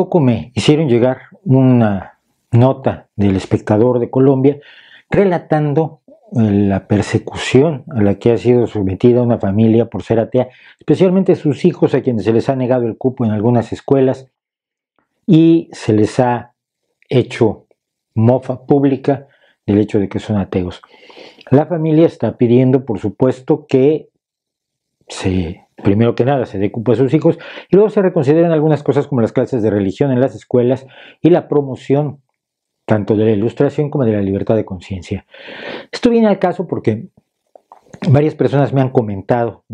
poco me hicieron llegar una nota del espectador de Colombia relatando eh, la persecución a la que ha sido sometida una familia por ser atea, especialmente sus hijos a quienes se les ha negado el cupo en algunas escuelas y se les ha hecho mofa pública del hecho de que son ateos. La familia está pidiendo, por supuesto, que primero que nada se decupa a sus hijos y luego se reconsideran algunas cosas como las clases de religión en las escuelas y la promoción tanto de la ilustración como de la libertad de conciencia. Esto viene al caso porque varias personas me han comentado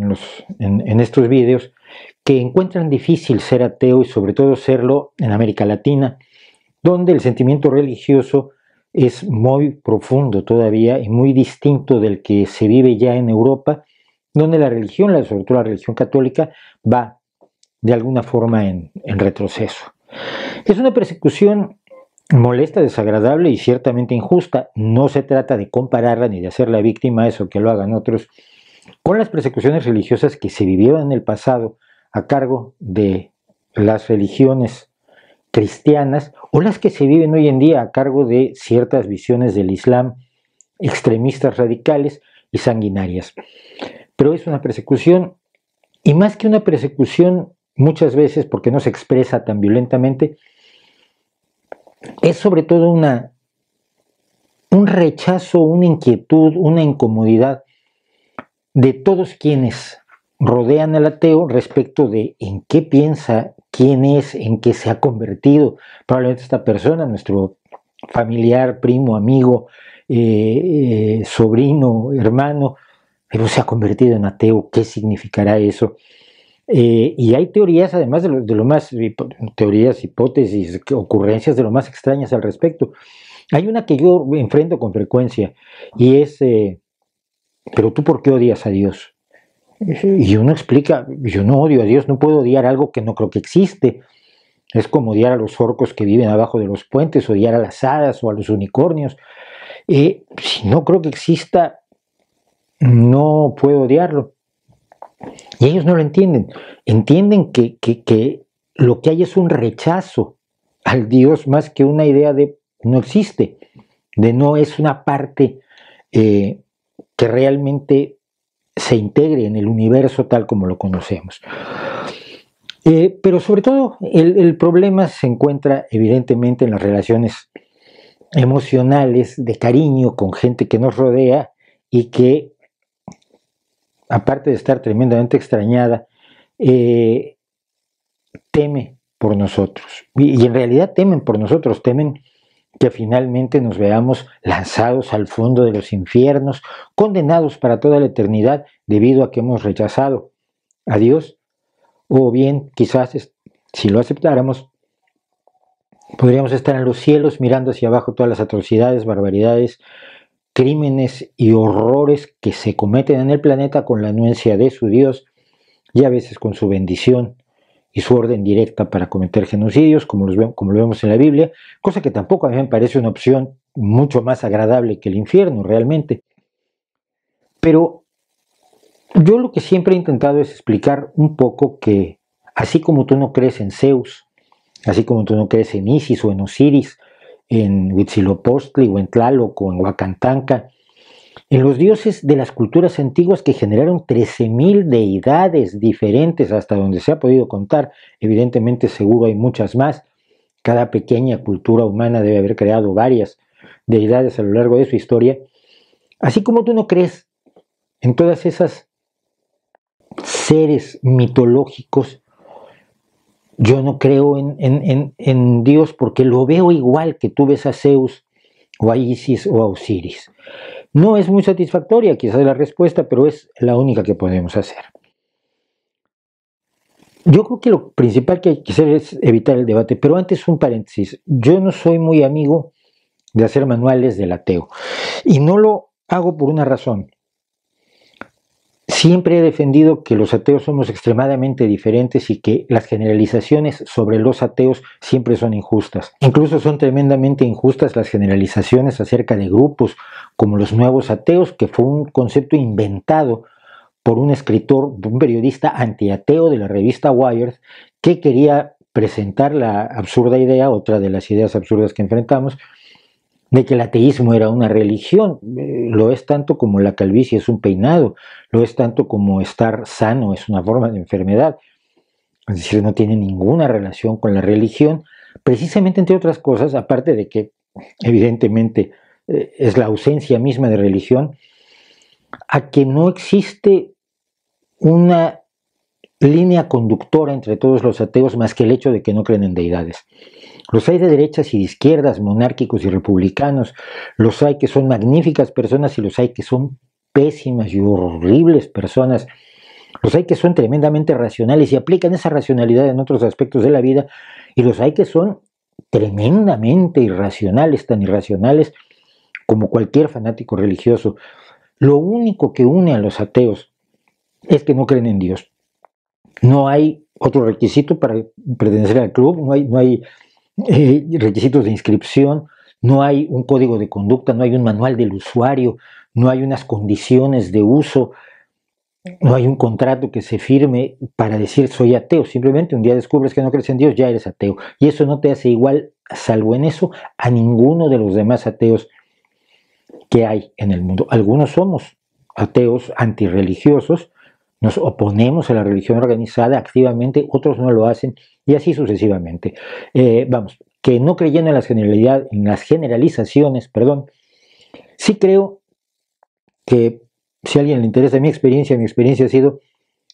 en, en estos vídeos que encuentran difícil ser ateo y sobre todo serlo en América Latina, donde el sentimiento religioso es muy profundo todavía y muy distinto del que se vive ya en Europa donde la religión, sobre todo la religión católica, va de alguna forma en, retroceso. Es una persecución molesta, desagradable y ciertamente injusta. No se trata de compararla ni de hacerla víctima, eso que lo hagan otros, con las persecuciones religiosas que se vivieron en el pasado a cargo de las religiones cristianas o las que se viven hoy en día a cargo de ciertas visiones del Islam extremistas radicales y sanguinarias pero es una persecución, y más que una persecución muchas veces, porque no se expresa tan violentamente, es sobre todo una, un rechazo, una inquietud, una incomodidad de todos quienes rodean al ateo respecto de en qué piensa, quién es, en qué se ha convertido. Probablemente esta persona, nuestro familiar, primo, amigo, eh, eh, sobrino, hermano, se ha convertido en ateo, ¿qué significará eso? Eh, y hay teorías, además de lo, más, teorías, hipótesis, ocurrencias de lo más extrañas al respecto. Hay una que yo enfrento con frecuencia y es, eh, pero tú por qué odias a Dios? Y uno explica, yo no odio a Dios, no puedo odiar algo que no creo que existe. Es como odiar a los orcos que viven abajo de los puentes, odiar a las hadas o a los unicornios. Eh, si no creo que exista, no puedo odiarlo. Y ellos no lo entienden. Entienden que, que, lo que hay es un rechazo al Dios más que una idea de no existe, de no es una parte eh, que realmente se integre en el universo tal como lo conocemos. Eh, pero sobre todo el, el, problema se encuentra evidentemente en las relaciones emocionales de cariño con gente que nos rodea y que aparte de estar tremendamente extrañada, eh, teme por nosotros. Y, y en realidad temen por nosotros, temen que finalmente nos veamos lanzados al fondo de los infiernos, condenados para toda la eternidad debido a que hemos rechazado a Dios. O bien, quizás si lo aceptáramos, podríamos estar en los cielos mirando hacia abajo todas las atrocidades, barbaridades, crímenes y horrores que se cometen en el planeta con la anuencia de su Dios y a veces con su bendición y su orden directa para cometer genocidios, como, los, como lo vemos en la Biblia, cosa que tampoco a mí me parece una opción mucho más agradable que el infierno realmente. Pero yo lo que siempre he intentado es explicar un poco que así como tú no crees en Zeus, así como tú no crees en Isis o en Osiris, en Huitzilopochtli o en Tlaloc o en Huacantanca, en los dioses de las culturas antiguas que generaron 13.000 deidades diferentes hasta donde se ha podido contar, evidentemente seguro hay muchas más, cada pequeña cultura humana debe haber creado varias deidades a lo largo de su historia, así como tú no crees en todas esas seres mitológicos yo no creo en, Dios porque lo veo igual que tú ves a Zeus o a Isis o a Osiris. No es muy satisfactoria quizás la respuesta, pero es la única que podemos hacer. Yo creo que lo principal que hay que hacer es evitar el debate, pero antes un paréntesis. Yo no soy muy amigo de hacer manuales del ateo y no lo hago por una razón. Siempre he defendido que los ateos somos extremadamente diferentes y que las generalizaciones sobre los ateos siempre son injustas. Incluso son tremendamente injustas las generalizaciones acerca de grupos como los nuevos ateos, que fue un concepto inventado por un escritor, un periodista antiateo de la revista Wired, que quería presentar la absurda idea, otra de las ideas absurdas que enfrentamos, de que el ateísmo era una religión, eh, lo es tanto como la calvicie es un peinado, lo es tanto como estar sano es una forma de enfermedad. Es decir, no tiene ninguna relación con la religión, precisamente entre otras cosas, aparte de que evidentemente eh, es la ausencia misma de religión, a que no existe una línea conductora entre todos los ateos más que el hecho de que no creen en deidades. Los hay de derechas y de izquierdas, monárquicos y republicanos, los hay que son magníficas personas y los hay que son pésimas y horribles personas, los hay que son tremendamente racionales y aplican esa racionalidad en otros aspectos de la vida y los hay que son tremendamente irracionales, tan irracionales como cualquier fanático religioso. Lo único que une a los ateos es que no creen en Dios. No hay otro requisito para pertenecer al club, no hay, no hay eh, requisitos de inscripción, no hay un código de conducta, no hay un manual del usuario, no hay unas condiciones de uso, no hay un contrato que se firme para decir soy ateo. Simplemente un día descubres que no crees en Dios, ya eres ateo. Y eso no te hace igual, salvo en eso, a ninguno de los demás ateos que hay en el mundo. Algunos somos ateos antirreligiosos, nos oponemos a la religión organizada activamente, otros no lo hacen y así sucesivamente. Eh, vamos, que no creyendo en las, generalidad, en las generalizaciones, perdón, sí creo que si a alguien le interesa mi experiencia, mi experiencia ha sido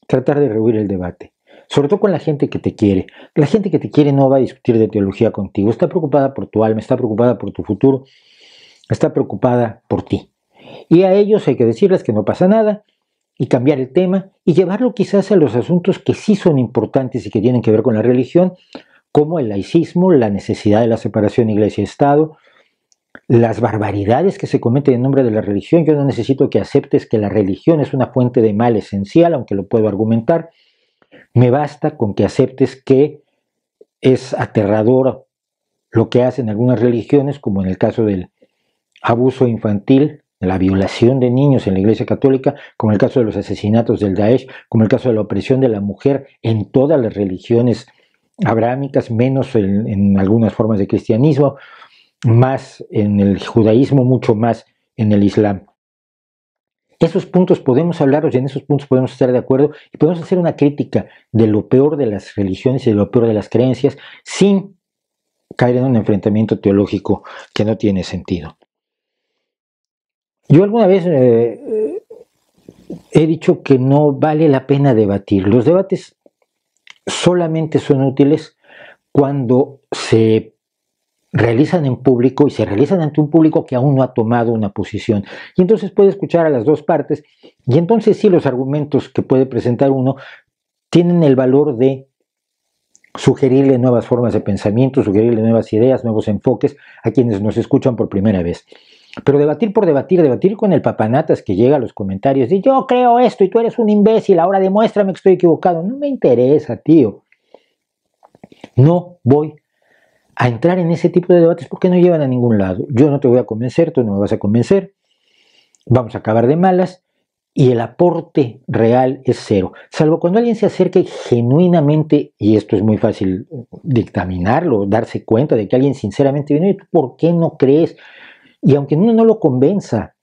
tratar de rehuir el debate sobre todo con la gente que te quiere. La gente que te quiere no va a discutir de teología contigo, está preocupada por tu alma, está preocupada por tu futuro, está preocupada por ti. Y a ellos hay que decirles que no pasa nada y cambiar el tema y llevarlo quizás a los asuntos que sí son importantes y que tienen que ver con la religión, como el laicismo, la necesidad de la separación iglesia-estado, las barbaridades que se cometen en nombre de la religión. Yo no necesito que aceptes que la religión es una fuente de mal esencial, aunque lo puedo argumentar. Me basta con que aceptes que es aterrador lo que hacen algunas religiones, como en el caso del abuso infantil, la violación de niños en la Iglesia Católica, como el caso de los asesinatos del Daesh, como el caso de la opresión de la mujer en todas las religiones abrámicas, menos en, algunas formas de cristianismo, más en el judaísmo, mucho más en el islam. Esos puntos podemos hablaros y en esos puntos podemos estar de acuerdo y podemos hacer una crítica de lo peor de las religiones y de lo peor de las creencias sin caer en un enfrentamiento teológico que no tiene sentido. Yo alguna vez eh, eh, he dicho que no vale la pena debatir. Los debates solamente son útiles cuando se realizan en público y se realizan ante un público que aún no ha tomado una posición. Y entonces puede escuchar a las dos partes y entonces sí los argumentos que puede presentar uno tienen el valor de sugerirle nuevas formas de pensamiento, sugerirle nuevas ideas, nuevos enfoques a quienes nos escuchan por primera vez. Pero debatir por debatir, debatir con el papanatas que llega a los comentarios y yo creo esto y tú eres un imbécil, ahora demuéstrame que estoy equivocado. No me interesa, tío. No voy a entrar en ese tipo de debates porque no llevan a ningún lado. Yo no te voy a convencer, tú no me vas a convencer. Vamos a acabar de malas y el aporte real es cero. Salvo cuando alguien se acerque genuinamente, y esto es muy fácil dictaminarlo, darse cuenta de que alguien sinceramente viene, ¿por qué no crees? Y aunque uno no lo convenza,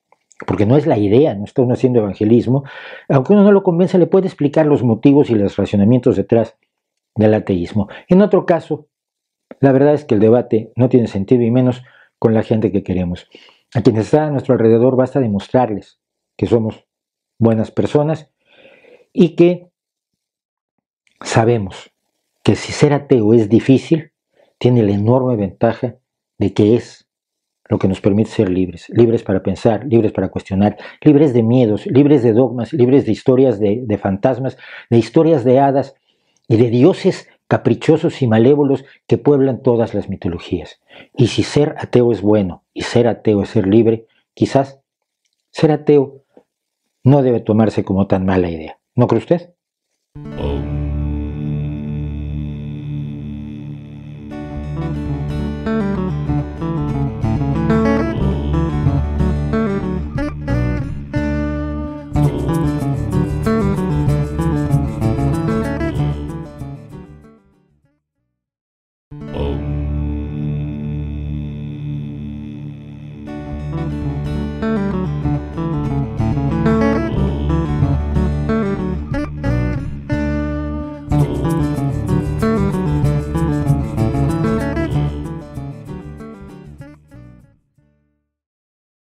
porque no es la idea, no está uno haciendo evangelismo, aunque uno no lo convenza, le puede explicar los motivos y los racionamientos detrás del ateísmo. En otro caso, la verdad es que el debate no tiene sentido y menos con la gente que queremos. A quienes están a nuestro alrededor basta demostrarles que somos buenas personas y que sabemos que si ser ateo es difícil, tiene la enorme ventaja de que es lo que nos permite ser libres, libres para pensar, libres para cuestionar, libres de miedos, libres de dogmas, libres de historias de, de fantasmas, de historias de hadas y de dioses caprichosos y malévolos que pueblan todas las mitologías. Y si ser ateo es bueno y ser ateo es ser libre, quizás ser ateo no debe tomarse como tan mala idea. ¿No cree usted?